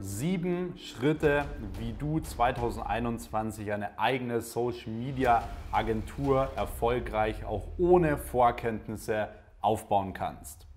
Sieben Schritte, wie du 2021 eine eigene Social Media Agentur erfolgreich auch ohne Vorkenntnisse aufbauen kannst.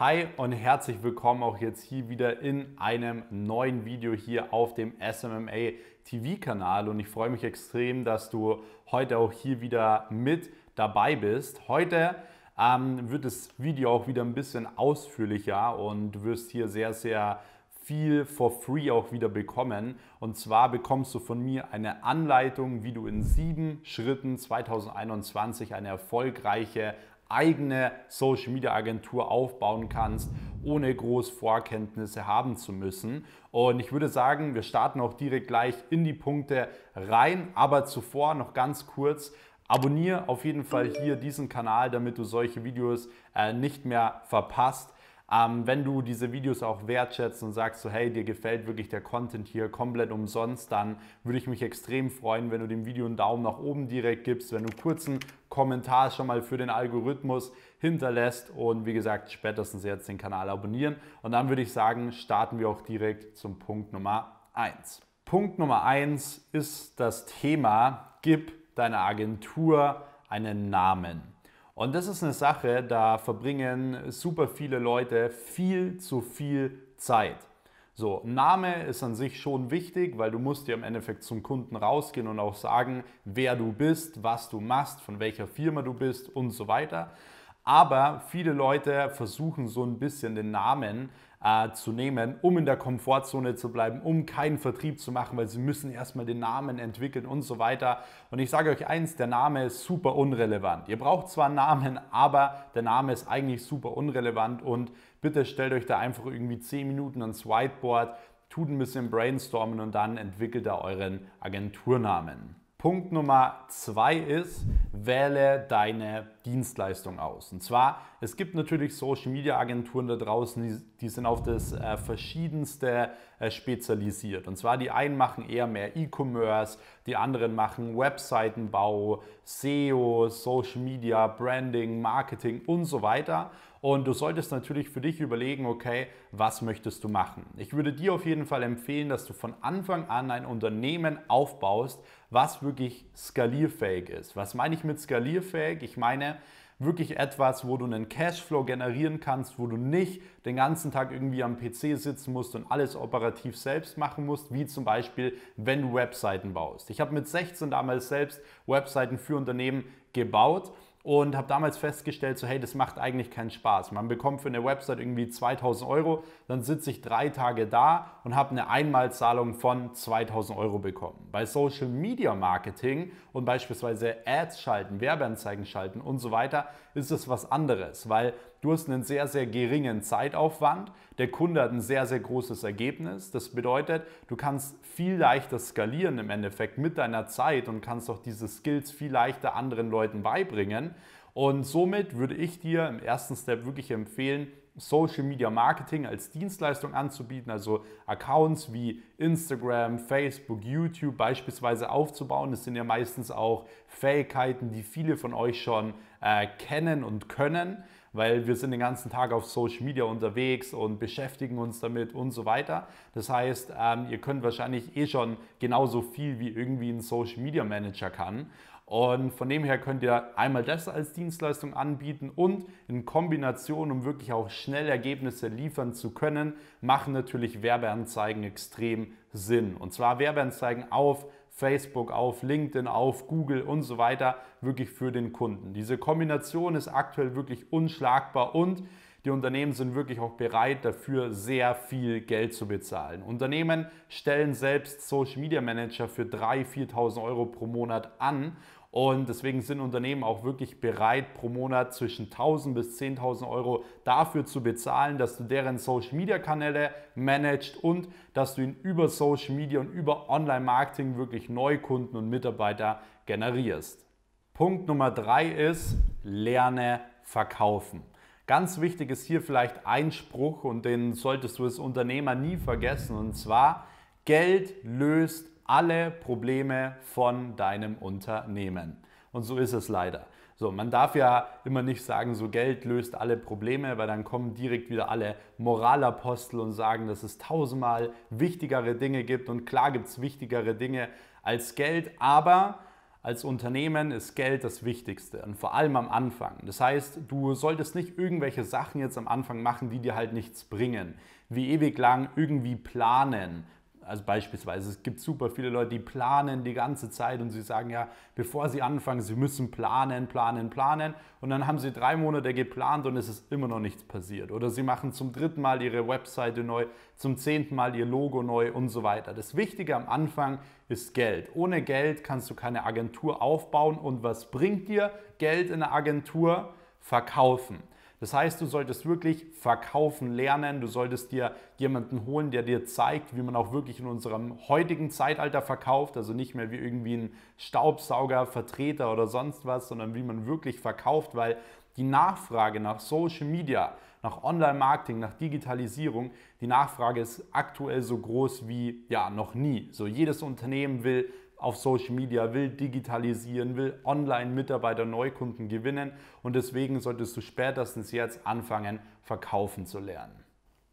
Hi und herzlich willkommen auch jetzt hier wieder in einem neuen Video hier auf dem SMMA TV-Kanal und ich freue mich extrem, dass du heute auch hier wieder mit dabei bist. Heute ähm, wird das Video auch wieder ein bisschen ausführlicher und du wirst hier sehr, sehr viel for free auch wieder bekommen. Und zwar bekommst du von mir eine Anleitung, wie du in sieben Schritten 2021 eine erfolgreiche eigene Social Media Agentur aufbauen kannst, ohne groß Vorkenntnisse haben zu müssen. Und ich würde sagen, wir starten auch direkt gleich in die Punkte rein, aber zuvor noch ganz kurz. Abonniere auf jeden Fall hier diesen Kanal, damit du solche Videos äh, nicht mehr verpasst. Ähm, wenn du diese Videos auch wertschätzt und sagst so, hey, dir gefällt wirklich der Content hier komplett umsonst, dann würde ich mich extrem freuen, wenn du dem Video einen Daumen nach oben direkt gibst, wenn du kurzen Kommentar schon mal für den Algorithmus hinterlässt und wie gesagt, spätestens jetzt den Kanal abonnieren. Und dann würde ich sagen, starten wir auch direkt zum Punkt Nummer 1. Punkt Nummer 1 ist das Thema, gib deiner Agentur einen Namen. Und das ist eine Sache, da verbringen super viele Leute viel zu viel Zeit. So, Name ist an sich schon wichtig, weil du musst dir im Endeffekt zum Kunden rausgehen und auch sagen, wer du bist, was du machst, von welcher Firma du bist und so weiter. Aber viele Leute versuchen so ein bisschen den Namen äh, zu nehmen, um in der Komfortzone zu bleiben, um keinen Vertrieb zu machen, weil sie müssen erstmal den Namen entwickeln und so weiter. Und ich sage euch eins, der Name ist super unrelevant. Ihr braucht zwar einen Namen, aber der Name ist eigentlich super unrelevant und bitte stellt euch da einfach irgendwie 10 Minuten ans Whiteboard, tut ein bisschen brainstormen und dann entwickelt ihr euren Agenturnamen. Punkt Nummer zwei ist, wähle deine Dienstleistung aus. Und zwar, es gibt natürlich Social Media Agenturen da draußen, die, die sind auf das äh, Verschiedenste äh, spezialisiert. Und zwar, die einen machen eher mehr E-Commerce, die anderen machen Webseitenbau, SEO, Social Media, Branding, Marketing und so weiter. Und du solltest natürlich für dich überlegen, okay, was möchtest du machen? Ich würde dir auf jeden Fall empfehlen, dass du von Anfang an ein Unternehmen aufbaust, was wirklich skalierfähig ist. Was meine ich mit skalierfähig? Ich meine, wirklich etwas, wo du einen Cashflow generieren kannst, wo du nicht den ganzen Tag irgendwie am PC sitzen musst und alles operativ selbst machen musst, wie zum Beispiel, wenn du Webseiten baust. Ich habe mit 16 damals selbst Webseiten für Unternehmen gebaut und habe damals festgestellt, so hey, das macht eigentlich keinen Spaß. Man bekommt für eine Website irgendwie 2000 Euro, dann sitze ich drei Tage da und habe eine Einmalzahlung von 2000 Euro bekommen. Bei Social Media Marketing und beispielsweise Ads schalten, Werbeanzeigen schalten und so weiter ist es was anderes, weil Du hast einen sehr, sehr geringen Zeitaufwand. Der Kunde hat ein sehr, sehr großes Ergebnis. Das bedeutet, du kannst viel leichter skalieren im Endeffekt mit deiner Zeit und kannst auch diese Skills viel leichter anderen Leuten beibringen. Und somit würde ich dir im ersten Step wirklich empfehlen, Social Media Marketing als Dienstleistung anzubieten, also Accounts wie Instagram, Facebook, YouTube beispielsweise aufzubauen. Das sind ja meistens auch Fähigkeiten, die viele von euch schon äh, kennen und können weil wir sind den ganzen Tag auf Social Media unterwegs und beschäftigen uns damit und so weiter. Das heißt, ähm, ihr könnt wahrscheinlich eh schon genauso viel wie irgendwie ein Social Media Manager kann. Und von dem her könnt ihr einmal das als Dienstleistung anbieten und in Kombination, um wirklich auch schnell Ergebnisse liefern zu können, machen natürlich Werbeanzeigen extrem Sinn. Und zwar Werbeanzeigen auf Facebook, auf LinkedIn, auf Google und so weiter wirklich für den Kunden. Diese Kombination ist aktuell wirklich unschlagbar und die Unternehmen sind wirklich auch bereit, dafür sehr viel Geld zu bezahlen. Unternehmen stellen selbst Social Media Manager für 3.000, 4.000 Euro pro Monat an und deswegen sind Unternehmen auch wirklich bereit, pro Monat zwischen 1000 bis 10.000 Euro dafür zu bezahlen, dass du deren Social Media Kanäle managst und dass du ihn über Social Media und über Online Marketing wirklich Neukunden und Mitarbeiter generierst. Punkt Nummer drei ist, lerne verkaufen. Ganz wichtig ist hier vielleicht ein Spruch und den solltest du als Unternehmer nie vergessen und zwar, Geld löst alle Probleme von deinem Unternehmen. Und so ist es leider. So, man darf ja immer nicht sagen, so Geld löst alle Probleme, weil dann kommen direkt wieder alle Moralapostel und sagen, dass es tausendmal wichtigere Dinge gibt und klar gibt es wichtigere Dinge als Geld, aber als Unternehmen ist Geld das Wichtigste und vor allem am Anfang. Das heißt, du solltest nicht irgendwelche Sachen jetzt am Anfang machen, die dir halt nichts bringen, wie ewig lang irgendwie planen also beispielsweise, es gibt super viele Leute, die planen die ganze Zeit und sie sagen ja, bevor sie anfangen, sie müssen planen, planen, planen. Und dann haben sie drei Monate geplant und es ist immer noch nichts passiert. Oder sie machen zum dritten Mal ihre Webseite neu, zum zehnten Mal ihr Logo neu und so weiter. Das Wichtige am Anfang ist Geld. Ohne Geld kannst du keine Agentur aufbauen. Und was bringt dir Geld in der Agentur? Verkaufen. Das heißt, du solltest wirklich verkaufen lernen, du solltest dir jemanden holen, der dir zeigt, wie man auch wirklich in unserem heutigen Zeitalter verkauft, also nicht mehr wie irgendwie ein Staubsauger, Vertreter oder sonst was, sondern wie man wirklich verkauft, weil die Nachfrage nach Social Media, nach Online-Marketing, nach Digitalisierung, die Nachfrage ist aktuell so groß wie ja noch nie. So jedes Unternehmen will auf Social Media, will digitalisieren, will online Mitarbeiter, Neukunden gewinnen und deswegen solltest du spätestens jetzt anfangen, verkaufen zu lernen.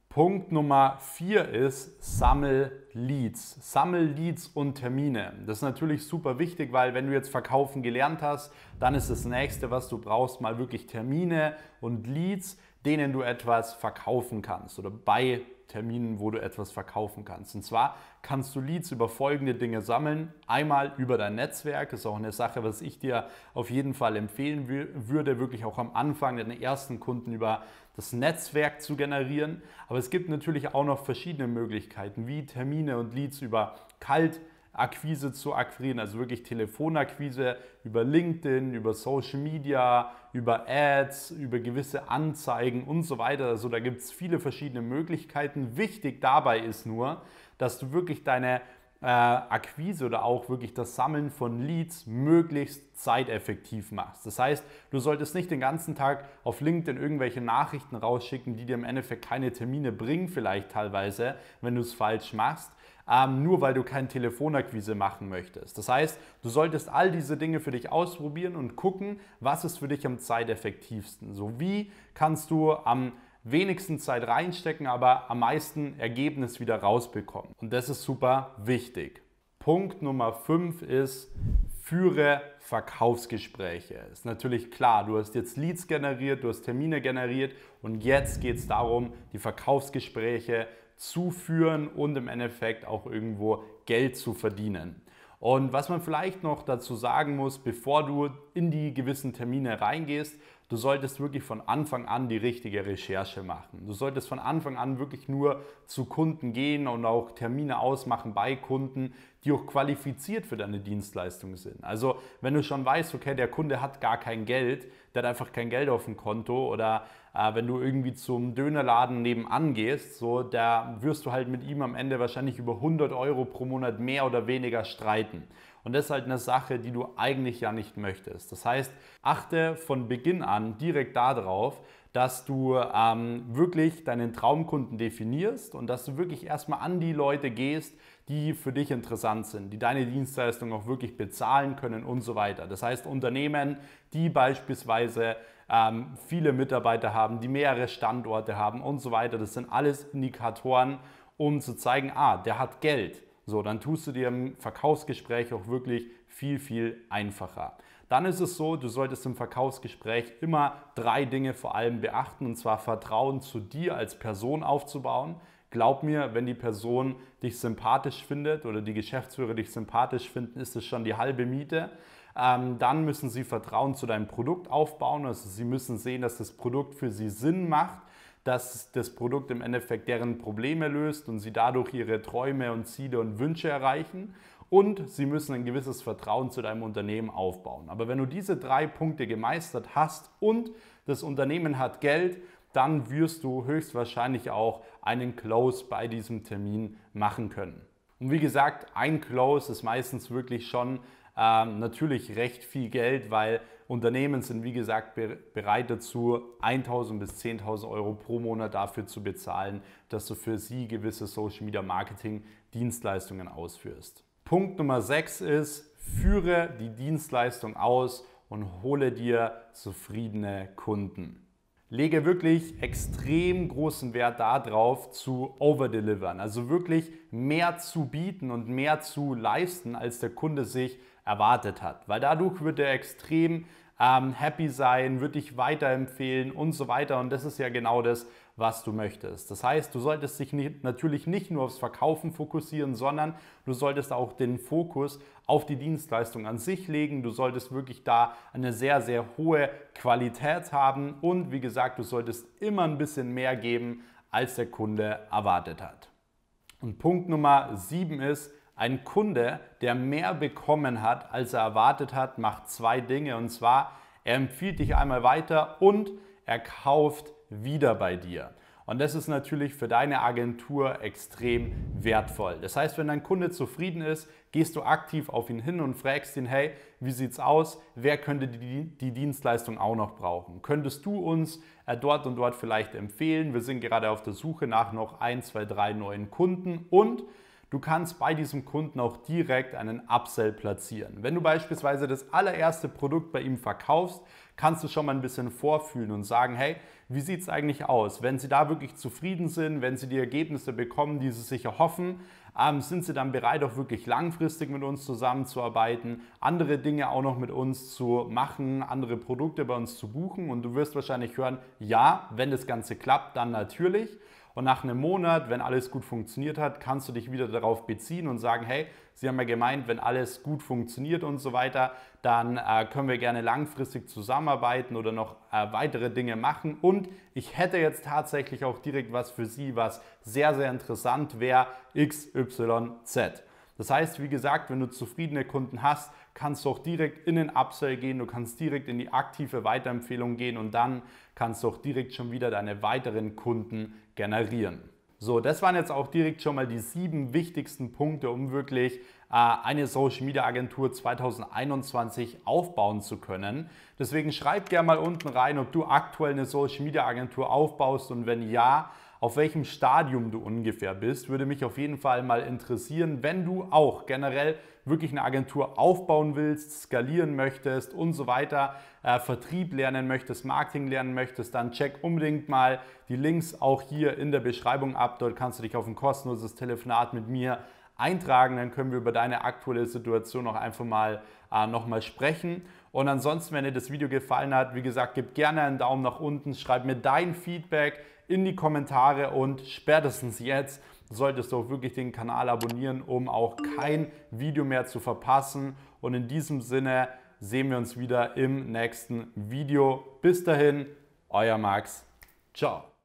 Punkt Nummer vier ist, sammel Leads. Sammel Leads und Termine. Das ist natürlich super wichtig, weil wenn du jetzt verkaufen gelernt hast, dann ist das nächste, was du brauchst, mal wirklich Termine und Leads, denen du etwas verkaufen kannst oder bei Terminen, wo du etwas verkaufen kannst. Und zwar kannst du Leads über folgende Dinge sammeln. Einmal über dein Netzwerk, das ist auch eine Sache, was ich dir auf jeden Fall empfehlen würde, wirklich auch am Anfang deine ersten Kunden über das Netzwerk zu generieren. Aber es gibt natürlich auch noch verschiedene Möglichkeiten, wie Termine und Leads über Kalt. Akquise zu akquirieren, also wirklich Telefonakquise über LinkedIn, über Social Media, über Ads, über gewisse Anzeigen und so weiter. Also da gibt es viele verschiedene Möglichkeiten. Wichtig dabei ist nur, dass du wirklich deine äh, Akquise oder auch wirklich das Sammeln von Leads möglichst zeiteffektiv machst. Das heißt, du solltest nicht den ganzen Tag auf LinkedIn irgendwelche Nachrichten rausschicken, die dir im Endeffekt keine Termine bringen, vielleicht teilweise, wenn du es falsch machst. Ähm, nur weil du keine Telefonakquise machen möchtest. Das heißt, du solltest all diese Dinge für dich ausprobieren und gucken, was ist für dich am zeiteffektivsten. So wie kannst du am ähm, wenigsten Zeit reinstecken, aber am meisten Ergebnis wieder rausbekommen. Und das ist super wichtig. Punkt Nummer 5 ist, führe Verkaufsgespräche. Ist natürlich klar, du hast jetzt Leads generiert, du hast Termine generiert und jetzt geht es darum, die Verkaufsgespräche zu führen und im Endeffekt auch irgendwo Geld zu verdienen. Und was man vielleicht noch dazu sagen muss, bevor du in die gewissen Termine reingehst, du solltest wirklich von Anfang an die richtige Recherche machen. Du solltest von Anfang an wirklich nur zu Kunden gehen und auch Termine ausmachen bei Kunden, die auch qualifiziert für deine Dienstleistung sind. Also wenn du schon weißt, okay, der Kunde hat gar kein Geld, der hat einfach kein Geld auf dem Konto oder äh, wenn du irgendwie zum Dönerladen nebenan gehst, so, da wirst du halt mit ihm am Ende wahrscheinlich über 100 Euro pro Monat mehr oder weniger streiten. Und das ist halt eine Sache, die du eigentlich ja nicht möchtest. Das heißt, achte von Beginn an direkt darauf, dass du ähm, wirklich deinen Traumkunden definierst und dass du wirklich erstmal an die Leute gehst, die für dich interessant sind, die deine Dienstleistung auch wirklich bezahlen können und so weiter. Das heißt, Unternehmen, die beispielsweise ähm, viele Mitarbeiter haben, die mehrere Standorte haben und so weiter. Das sind alles Indikatoren, um zu zeigen, ah, der hat Geld. So, dann tust du dir im Verkaufsgespräch auch wirklich viel, viel einfacher. Dann ist es so, du solltest im Verkaufsgespräch immer drei Dinge vor allem beachten, und zwar Vertrauen zu dir als Person aufzubauen. Glaub mir, wenn die Person dich sympathisch findet oder die Geschäftsführer dich sympathisch finden, ist es schon die halbe Miete. Ähm, dann müssen sie Vertrauen zu deinem Produkt aufbauen. Also sie müssen sehen, dass das Produkt für sie Sinn macht dass das Produkt im Endeffekt deren Probleme löst und sie dadurch ihre Träume und Ziele und Wünsche erreichen. Und sie müssen ein gewisses Vertrauen zu deinem Unternehmen aufbauen. Aber wenn du diese drei Punkte gemeistert hast und das Unternehmen hat Geld, dann wirst du höchstwahrscheinlich auch einen Close bei diesem Termin machen können. Und wie gesagt, ein Close ist meistens wirklich schon ähm, natürlich recht viel Geld, weil Unternehmen sind, wie gesagt, bereit dazu, 1.000 bis 10.000 Euro pro Monat dafür zu bezahlen, dass du für sie gewisse Social Media Marketing Dienstleistungen ausführst. Punkt Nummer 6 ist, führe die Dienstleistung aus und hole dir zufriedene Kunden lege wirklich extrem großen Wert darauf, zu overdelivern, also wirklich mehr zu bieten und mehr zu leisten, als der Kunde sich erwartet hat, weil dadurch wird er extrem ähm, happy sein, wird dich weiterempfehlen und so weiter und das ist ja genau das, was du möchtest. Das heißt, du solltest dich nicht, natürlich nicht nur aufs Verkaufen fokussieren, sondern du solltest auch den Fokus auf die Dienstleistung an sich legen. Du solltest wirklich da eine sehr, sehr hohe Qualität haben und wie gesagt, du solltest immer ein bisschen mehr geben, als der Kunde erwartet hat. Und Punkt Nummer 7 ist, ein Kunde, der mehr bekommen hat, als er erwartet hat, macht zwei Dinge. Und zwar, er empfiehlt dich einmal weiter und er kauft wieder bei dir. Und das ist natürlich für deine Agentur extrem wertvoll. Das heißt, wenn dein Kunde zufrieden ist, gehst du aktiv auf ihn hin und fragst ihn, hey, wie sieht's aus? Wer könnte die, die Dienstleistung auch noch brauchen? Könntest du uns äh, dort und dort vielleicht empfehlen? Wir sind gerade auf der Suche nach noch ein, zwei, drei neuen Kunden und Du kannst bei diesem Kunden auch direkt einen Upsell platzieren. Wenn du beispielsweise das allererste Produkt bei ihm verkaufst, kannst du schon mal ein bisschen vorfühlen und sagen, hey, wie sieht es eigentlich aus? Wenn sie da wirklich zufrieden sind, wenn sie die Ergebnisse bekommen, die sie sich erhoffen, ähm, sind sie dann bereit, auch wirklich langfristig mit uns zusammenzuarbeiten, andere Dinge auch noch mit uns zu machen, andere Produkte bei uns zu buchen. Und du wirst wahrscheinlich hören, ja, wenn das Ganze klappt, dann natürlich. Und nach einem Monat, wenn alles gut funktioniert hat, kannst du dich wieder darauf beziehen und sagen, hey, Sie haben ja gemeint, wenn alles gut funktioniert und so weiter, dann äh, können wir gerne langfristig zusammenarbeiten oder noch äh, weitere Dinge machen. Und ich hätte jetzt tatsächlich auch direkt was für Sie, was sehr, sehr interessant wäre, XYZ. Das heißt, wie gesagt, wenn du zufriedene Kunden hast, kannst du auch direkt in den Upsell gehen, du kannst direkt in die aktive Weiterempfehlung gehen und dann kannst du auch direkt schon wieder deine weiteren Kunden generieren. So, das waren jetzt auch direkt schon mal die sieben wichtigsten Punkte, um wirklich äh, eine Social Media Agentur 2021 aufbauen zu können. Deswegen schreib gerne mal unten rein, ob du aktuell eine Social Media Agentur aufbaust und wenn ja, auf welchem Stadium du ungefähr bist, würde mich auf jeden Fall mal interessieren, wenn du auch generell wirklich eine Agentur aufbauen willst, skalieren möchtest und so weiter, äh, Vertrieb lernen möchtest, Marketing lernen möchtest, dann check unbedingt mal die Links auch hier in der Beschreibung ab. Dort kannst du dich auf ein kostenloses Telefonat mit mir eintragen, dann können wir über deine aktuelle Situation auch einfach mal äh, nochmal sprechen. Und ansonsten, wenn dir das Video gefallen hat, wie gesagt, gib gerne einen Daumen nach unten, schreib mir dein Feedback, in die Kommentare und spätestens jetzt solltest du auch wirklich den Kanal abonnieren, um auch kein Video mehr zu verpassen. Und in diesem Sinne sehen wir uns wieder im nächsten Video. Bis dahin, euer Max. Ciao.